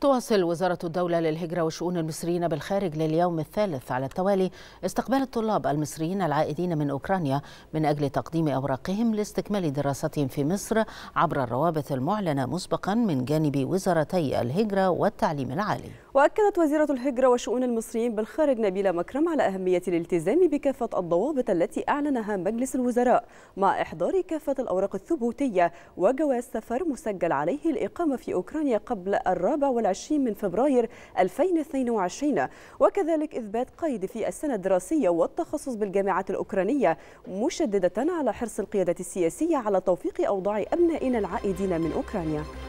تواصل وزارة الدولة للهجرة وشؤون المصريين بالخارج لليوم الثالث على التوالي استقبال الطلاب المصريين العائدين من أوكرانيا من أجل تقديم أوراقهم لاستكمال دراستهم في مصر عبر الروابط المعلنة مسبقا من جانب وزارتي الهجرة والتعليم العالي وأكدت وزيرة الهجرة وشؤون المصريين بالخارج نبيلة مكرم على أهمية الالتزام بكافة الضوابط التي أعلنها مجلس الوزراء مع إحضار كافة الأوراق الثبوتية وجواز سفر مسجل عليه الإقامة في أوكرانيا قبل الرابع والعشرين من فبراير 2022 وكذلك إثبات قيد في السنة الدراسية والتخصص بالجامعات الأوكرانية مشددة على حرص القيادة السياسية على توفيق أوضاع أبنائنا العائدين من أوكرانيا